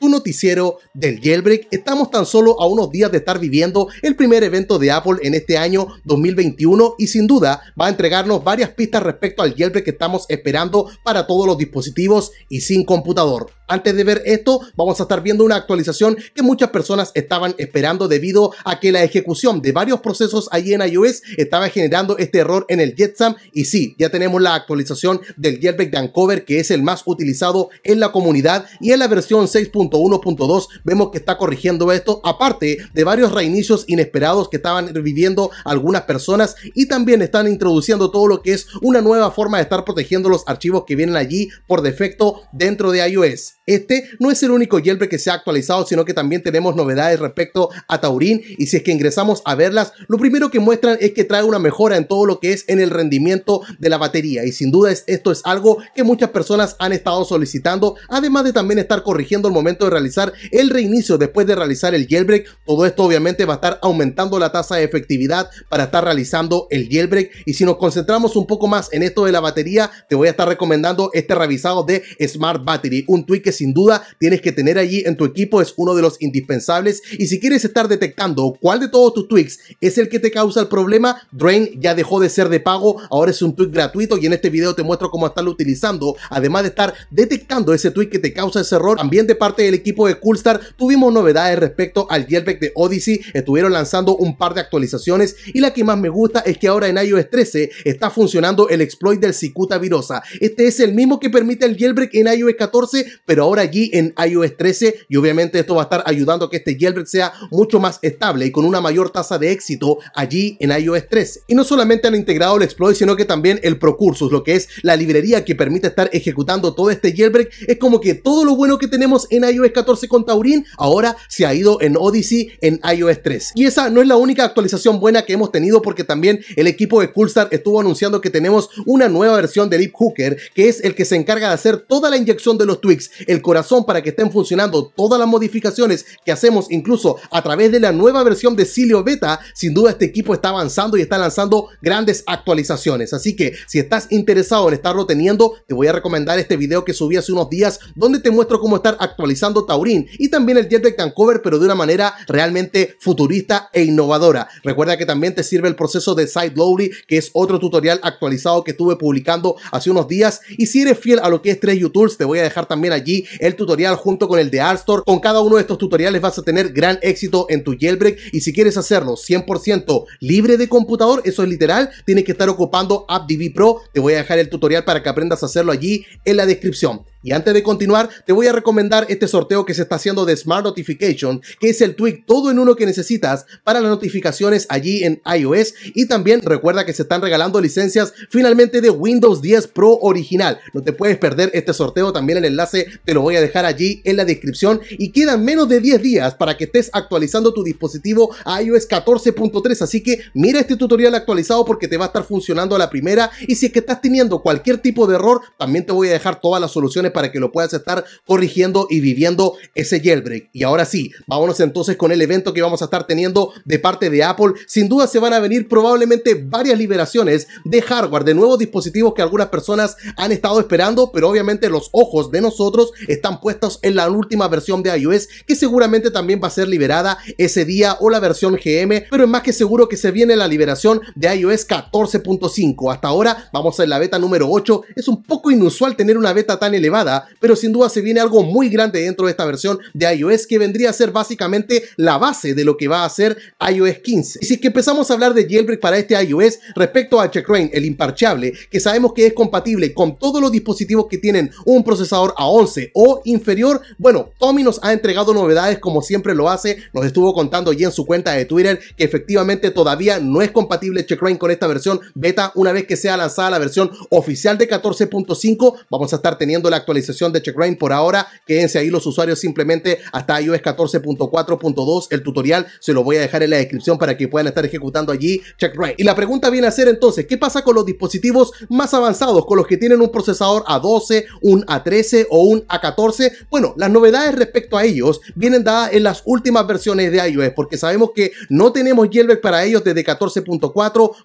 tu noticiero del jailbreak. Estamos tan solo a unos días de estar viviendo el primer evento de Apple en este año 2021 y sin duda va a entregarnos varias pistas respecto al jailbreak que estamos esperando para todos los dispositivos y sin computador. Antes de ver esto, vamos a estar viendo una actualización que muchas personas estaban esperando debido a que la ejecución de varios procesos allí en iOS estaba generando este error en el Jetsam y sí, ya tenemos la actualización del jailbreak de que es el más utilizado en la comunidad y en la versión 6.1.2 vemos que está corrigiendo esto aparte de varios reinicios inesperados que estaban viviendo algunas personas y también están introduciendo todo lo que es una nueva forma de estar protegiendo los archivos que vienen allí por defecto dentro de iOS. Este no es el único jailbreak que se ha actualizado, sino que también tenemos novedades respecto a Taurin y si es que ingresamos a verlas, lo primero que muestran es que trae una mejora en todo lo que es en el rendimiento de la batería y sin duda esto es algo que muchas personas han estado solicitando, además de también estar corrigiendo el momento de realizar el reinicio después de realizar el jailbreak, todo esto obviamente va a estar aumentando la tasa de efectividad para estar realizando el jailbreak y si nos concentramos un poco más en esto de la batería, te voy a estar recomendando este revisado de Smart Battery, un tweak que sin duda tienes que tener allí en tu equipo es uno de los indispensables. Y si quieres estar detectando cuál de todos tus tweaks es el que te causa el problema, Drain ya dejó de ser de pago, ahora es un tweak gratuito y en este video te muestro cómo estarlo utilizando. Además de estar detectando ese tweak que te causa ese error, también de parte del equipo de Coolstar tuvimos novedades respecto al jailbreak de Odyssey. Estuvieron lanzando un par de actualizaciones y la que más me gusta es que ahora en iOS 13 está funcionando el exploit del cicuta virosa. Este es el mismo que permite el jailbreak en iOS 14, pero ahora allí en iOS 13 y obviamente esto va a estar ayudando a que este jailbreak sea mucho más estable y con una mayor tasa de éxito allí en iOS 13. Y no solamente han integrado el exploit, sino que también el Procursus, lo que es la librería que permite estar ejecutando todo este jailbreak. Es como que todo lo bueno que tenemos en iOS 14 con Taurin ahora se ha ido en Odyssey en iOS 13. Y esa no es la única actualización buena que hemos tenido porque también el equipo de Coolstar estuvo anunciando que tenemos una nueva versión de Deep Hooker, que es el que se encarga de hacer toda la inyección de los tweaks, el corazón para que estén funcionando todas las modificaciones que hacemos incluso a través de la nueva versión de Silio Beta, sin duda este equipo está avanzando y está lanzando grandes actualizaciones. Así que si estás interesado en estarlo teniendo, te voy a recomendar este video que subí hace unos días donde te muestro cómo estar actualizando Taurin y también el Jetpack Cover pero de una manera realmente futurista e innovadora. Recuerda que también te sirve el proceso de Side Lowly, que es otro tutorial actualizado que estuve publicando hace unos días. Y si eres fiel a lo que es 3 Tools, te voy a dejar también allí el tutorial junto con el de Store. Con cada uno de estos tutoriales vas a tener gran éxito en tu jailbreak y si quieres hacerlo 100% libre de computador, eso es literal, tienes que estar ocupando AppDB Pro. Te voy a dejar el tutorial para que aprendas a hacerlo allí en la descripción. Y antes de continuar, te voy a recomendar este sorteo que se está haciendo de Smart Notification, que es el tweak todo en uno que necesitas para las notificaciones allí en iOS. Y también recuerda que se están regalando licencias finalmente de Windows 10 Pro original. No te puedes perder este sorteo, también el enlace te lo voy a dejar allí en la descripción. Y quedan menos de 10 días para que estés actualizando tu dispositivo a iOS 14.3. Así que mira este tutorial actualizado porque te va a estar funcionando a la primera. Y si es que estás teniendo cualquier tipo de error, también te voy a dejar todas las soluciones para que lo puedas estar corrigiendo y viviendo ese jailbreak. Y ahora sí, vámonos entonces con el evento que vamos a estar teniendo de parte de Apple. Sin duda se van a venir probablemente varias liberaciones de hardware, de nuevos dispositivos que algunas personas han estado esperando, pero obviamente los ojos de nosotros están puestos en la última versión de iOS, que seguramente también va a ser liberada ese día o la versión GM, pero es más que seguro que se viene la liberación de iOS 14.5. Hasta ahora vamos a la beta número 8. Es un poco inusual tener una beta tan elevada pero sin duda se viene algo muy grande dentro de esta versión de iOS que vendría a ser básicamente la base de lo que va a ser iOS 15. Y si es que empezamos a hablar de jailbreak para este iOS respecto a Checkrain, el imparchable, que sabemos que es compatible con todos los dispositivos que tienen un procesador A11 o inferior, bueno, Tommy nos ha entregado novedades como siempre lo hace, nos estuvo contando allí en su cuenta de Twitter que efectivamente todavía no es compatible Checkrain con esta versión beta, una vez que sea lanzada la versión oficial de 14.5, vamos a estar teniendo la actualización actualización de CheckRain por ahora. Quédense ahí los usuarios simplemente hasta iOS 14.4.2. El tutorial se lo voy a dejar en la descripción para que puedan estar ejecutando allí CheckRain. Y la pregunta viene a ser entonces, ¿qué pasa con los dispositivos más avanzados, con los que tienen un procesador A12, un A13 o un A14? Bueno, las novedades respecto a ellos vienen dadas en las últimas versiones de iOS, porque sabemos que no tenemos jailbreak para ellos desde 14.4,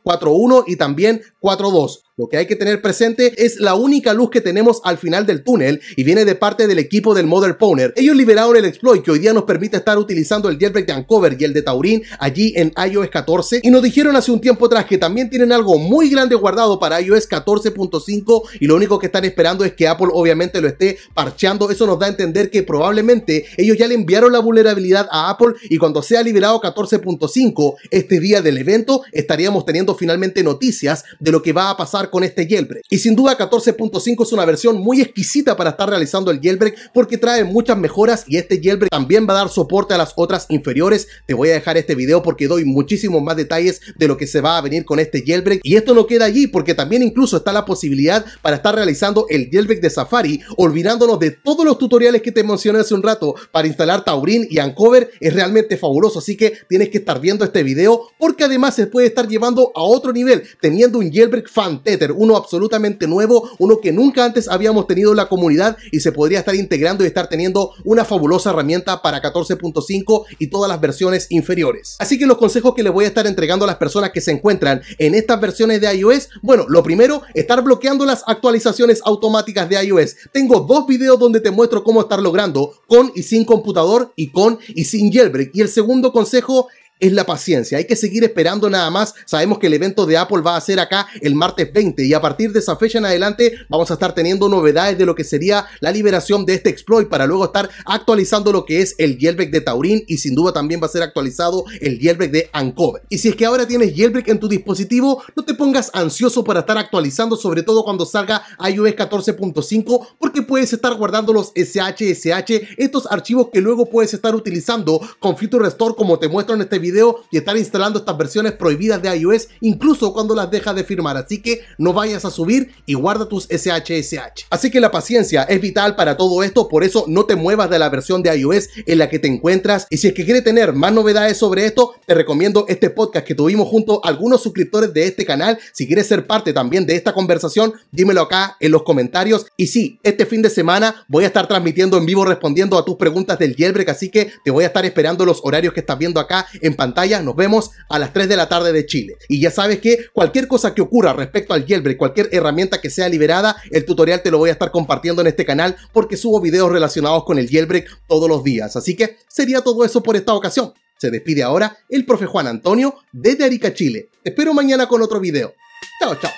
4.1 y también 4.2. Lo que hay que tener presente es la única luz que tenemos al final del túnel y viene de parte del equipo del Mother Pwner. Ellos liberaron el exploit que hoy día nos permite estar utilizando el jailbreak de Uncover y el de Taurin allí en iOS 14 y nos dijeron hace un tiempo atrás que también tienen algo muy grande guardado para iOS 14.5 y lo único que están esperando es que Apple obviamente lo esté parcheando. Eso nos da a entender que probablemente ellos ya le enviaron la vulnerabilidad a Apple y cuando sea liberado 14.5 este día del evento estaríamos teniendo finalmente noticias de lo que va a pasar con este jailbreak. Y sin duda 14.5 es una versión muy exquisita para estar realizando el jailbreak porque trae muchas mejoras y este jailbreak también va a dar soporte a las otras inferiores. Te voy a dejar este video porque doy muchísimos más detalles de lo que se va a venir con este jailbreak. Y esto no queda allí porque también incluso está la posibilidad para estar realizando el jailbreak de Safari, olvidándonos de todos los tutoriales que te mencioné hace un rato para instalar Taurin y Ancover Es realmente fabuloso, así que tienes que estar viendo este video porque además se puede estar llevando a otro nivel teniendo un jailbreak fan uno absolutamente nuevo, uno que nunca antes habíamos tenido en la comunidad y se podría estar integrando y estar teniendo una fabulosa herramienta para 14.5 y todas las versiones inferiores. Así que los consejos que les voy a estar entregando a las personas que se encuentran en estas versiones de iOS, bueno, lo primero, estar bloqueando las actualizaciones automáticas de iOS. Tengo dos videos donde te muestro cómo estar logrando con y sin computador y con y sin jailbreak. Y el segundo consejo es la paciencia. Hay que seguir esperando nada más. Sabemos que el evento de Apple va a ser acá el martes 20 y a partir de esa fecha en adelante vamos a estar teniendo novedades de lo que sería la liberación de este exploit para luego estar actualizando lo que es el jailbreak de Taurin y sin duda también va a ser actualizado el jailbreak de Ancover Y si es que ahora tienes jailbreak en tu dispositivo, no te pongas ansioso para estar actualizando, sobre todo cuando salga iOS 14.5 porque puedes estar guardando los SHSH, estos archivos que luego puedes estar utilizando con Future Restore como te muestro en este video video y estar instalando estas versiones prohibidas de iOS, incluso cuando las dejas de firmar. Así que no vayas a subir y guarda tus SHSH. Así que la paciencia es vital para todo esto, por eso no te muevas de la versión de iOS en la que te encuentras. Y si es que quieres tener más novedades sobre esto, te recomiendo este podcast que tuvimos junto algunos suscriptores de este canal. Si quieres ser parte también de esta conversación, dímelo acá en los comentarios. Y si, este fin de semana voy a estar transmitiendo en vivo respondiendo a tus preguntas del jailbreak, así que te voy a estar esperando los horarios que estás viendo acá en pantalla. Nos vemos a las 3 de la tarde de Chile. Y ya sabes que cualquier cosa que ocurra respecto al jailbreak, cualquier herramienta que sea liberada, el tutorial te lo voy a estar compartiendo en este canal porque subo videos relacionados con el jailbreak todos los días. Así que sería todo eso por esta ocasión. Se despide ahora el profe Juan Antonio desde Arica, Chile. espero mañana con otro video. Chao, chao.